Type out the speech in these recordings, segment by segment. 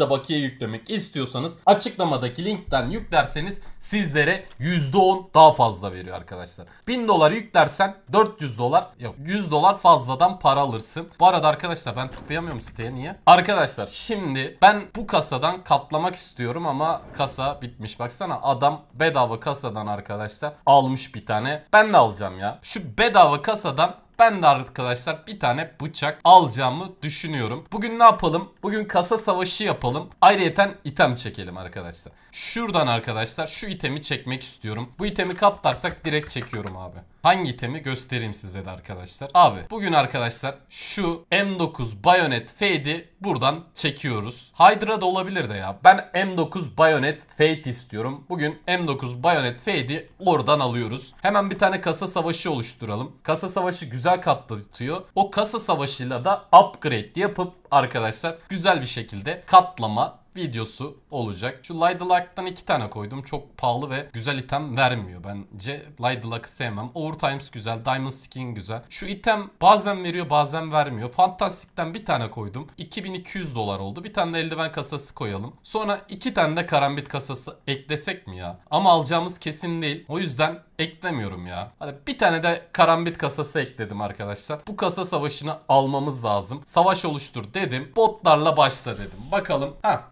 de bakiye yüklemek istiyorsanız açıklamadaki linkten yüklerseniz sizlere %10 daha fazla veriyor arkadaşlar. 1000 dolar yüklersen 400 dolar yok 100 dolar fazladan para alırsın. Bu arada arkadaşlar ben tıklayamıyorum siteye niye? Arkadaşlar şimdi ben bu kasadan katlamak istiyorum ama kasa bitmiş. Baksana adam bedava kasadan arkadaşlar almış bir tane. Ben de alacağım ya. Şu bedava kasadan ben de arkadaşlar bir tane bıçak alacağımı düşünüyorum. Bugün ne yapalım? Bugün kasa savaşı yapalım. Ayrıyeten item çekelim arkadaşlar. Şuradan arkadaşlar şu itemi çekmek istiyorum. Bu itemi kaptarsak direkt çekiyorum abi. Hangi temi göstereyim size de arkadaşlar. Abi bugün arkadaşlar şu M9 Bayonet Fade'i buradan çekiyoruz. Hydra da olabilir de ya. Ben M9 Bayonet Fade istiyorum. Bugün M9 Bayonet Fade'i oradan alıyoruz. Hemen bir tane kasa savaşı oluşturalım. Kasa savaşı güzel katlatıyor. O kasa savaşıyla da upgrade yapıp arkadaşlar güzel bir şekilde katlama videosu olacak. Şu Lydelak'tan iki tane koydum. Çok pahalı ve güzel item vermiyor bence. Lydelak'ı sevmem. Overtimes güzel. Diamond Skin güzel. Şu item bazen veriyor bazen vermiyor. Fantastik'ten bir tane koydum. 2200 dolar oldu. Bir tane de eldiven kasası koyalım. Sonra iki tane de karambit kasası eklesek mi ya? Ama alacağımız kesin değil. O yüzden eklemiyorum ya. Hani bir tane de karambit kasası ekledim arkadaşlar. Bu kasa savaşını almamız lazım. Savaş oluştur dedim. Botlarla başla dedim. Bakalım. Ha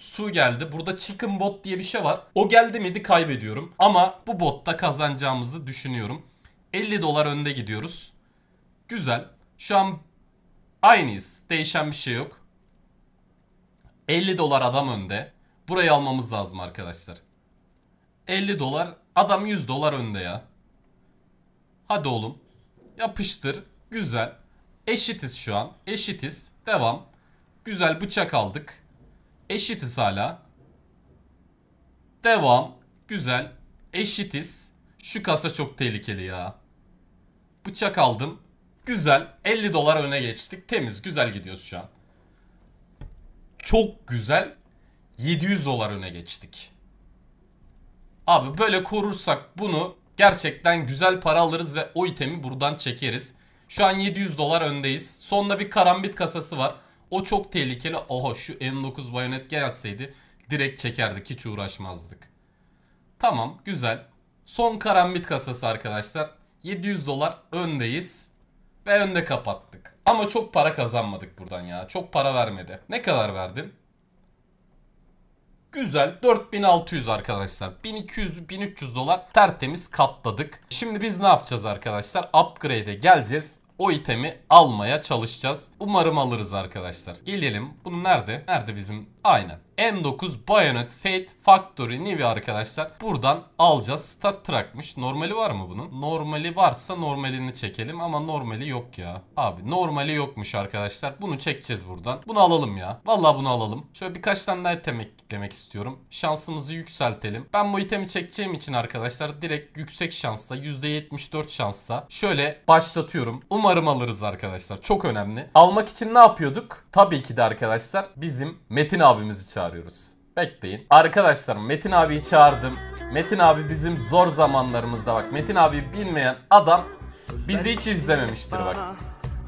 su geldi. Burada Chicken Bot diye bir şey var. O geldi miydi kaybediyorum. Ama bu botta kazanacağımızı düşünüyorum. 50 dolar önde gidiyoruz. Güzel. Şu an aynıyız. Değişen bir şey yok. 50 dolar adam önde. Burayı almamız lazım arkadaşlar. 50 dolar. Adam 100 dolar önde ya. Hadi oğlum. Yapıştır. Güzel. Eşitiz şu an. Eşitiz. Devam. Güzel bıçak aldık. Eşitiz hala. Devam. Güzel. Eşitiz. Şu kasa çok tehlikeli ya. Bıçak aldım. Güzel. 50 dolar öne geçtik. Temiz. Güzel gidiyoruz şu an. Çok güzel. 700 dolar öne geçtik. Abi böyle korursak bunu gerçekten güzel para alırız ve o itemi buradan çekeriz. Şu an 700 dolar öndeyiz. Sonda bir karambit kasası var. O çok tehlikeli. oha şu M9 bayonet gelseydi direkt çekerdik. Hiç uğraşmazdık. Tamam güzel. Son karambit kasası arkadaşlar. 700 dolar öndeyiz. Ve önde kapattık. Ama çok para kazanmadık buradan ya. Çok para vermedi. Ne kadar verdim? Güzel 4600 arkadaşlar 1200-1300 dolar tertemiz katladık. Şimdi biz ne yapacağız arkadaşlar upgrade'e geleceğiz o itemi almaya çalışacağız. Umarım alırız arkadaşlar. Gelelim. Bunu nerede? Nerede bizim? Aynen. M9 Bayonet Fate Factory Nivi arkadaşlar. Buradan alacağız. Stat Track'mış. Normali var mı bunun? Normali varsa normalini çekelim ama normali yok ya. Abi normali yokmuş arkadaşlar. Bunu çekeceğiz buradan. Bunu alalım ya. Vallahi bunu alalım. Şöyle birkaç tane daha item eklemek istiyorum. Şansımızı yükseltelim. Ben bu itemi çekeceğim için arkadaşlar direkt yüksek şansla %74 şansla şöyle başlatıyorum. Umarım alırız arkadaşlar. Çok önemli. Almak için ne yapıyorduk? Tabii ki de arkadaşlar bizim Metin abimiz için çağırıyoruz. Bekleyin. Arkadaşlar Metin abiyi çağırdım. Metin abi bizim zor zamanlarımızda bak. Metin abi bilmeyen adam bizi hiç izlememiştir bak.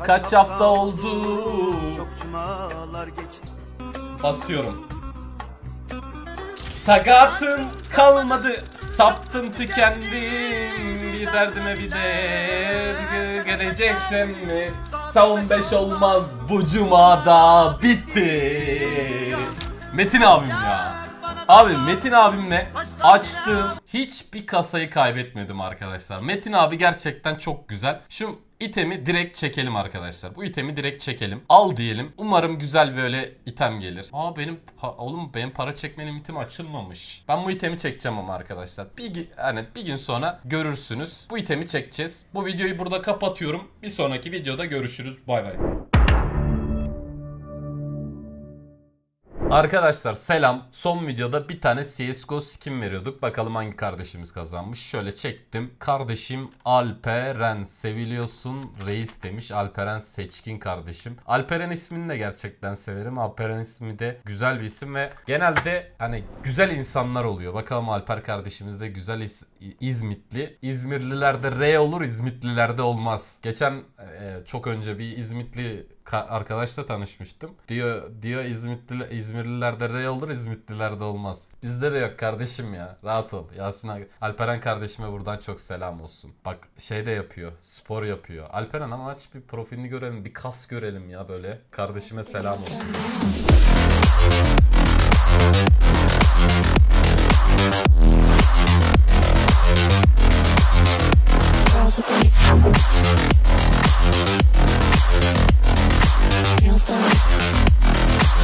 Kaç hafta oldu. Basıyorum. Takatım kalmadı, saptım tükendim Bir derdime bir de geleceksin mi? Son beş olmaz bu cumada bitti Metin abim ya. Abi Metin abimle açtığım hiçbir kasayı kaybetmedim arkadaşlar. Metin abi gerçekten çok güzel. Şu itemi direkt çekelim arkadaşlar. Bu itemi direkt çekelim. Al diyelim. Umarım güzel böyle item gelir. Aa benim oğlum benim para çekmenin itemi açılmamış. Ben bu itemi çekeceğim ama arkadaşlar. Bir hani bir gün sonra görürsünüz. Bu itemi çekeceğiz. Bu videoyu burada kapatıyorum. Bir sonraki videoda görüşürüz. Bay bay. Arkadaşlar selam. Son videoda bir tane CSGO skin veriyorduk. Bakalım hangi kardeşimiz kazanmış. Şöyle çektim. Kardeşim Alperen seviliyorsun reis demiş. Alperen seçkin kardeşim. Alperen ismini de gerçekten severim. Alperen ismi de güzel bir isim ve genelde hani güzel insanlar oluyor. Bakalım Alper kardeşimiz de güzel İz İzmitli. İzmirlilerde R olur İzmitlilerde olmaz. Geçen e, çok önce bir İzmitli arkadaşla tanışmıştım. Diyor diyor İzmitli İzmirlilerde rey olur, İzmitlilerde olmaz. Bizde de yok kardeşim ya. Rahat ol. Yasin abi. Alperen kardeşime buradan çok selam olsun. Bak şey de yapıyor. Spor yapıyor. Alperen ama aç bir profilini görelim. Bir kas görelim ya böyle. Kardeşime selam olsun.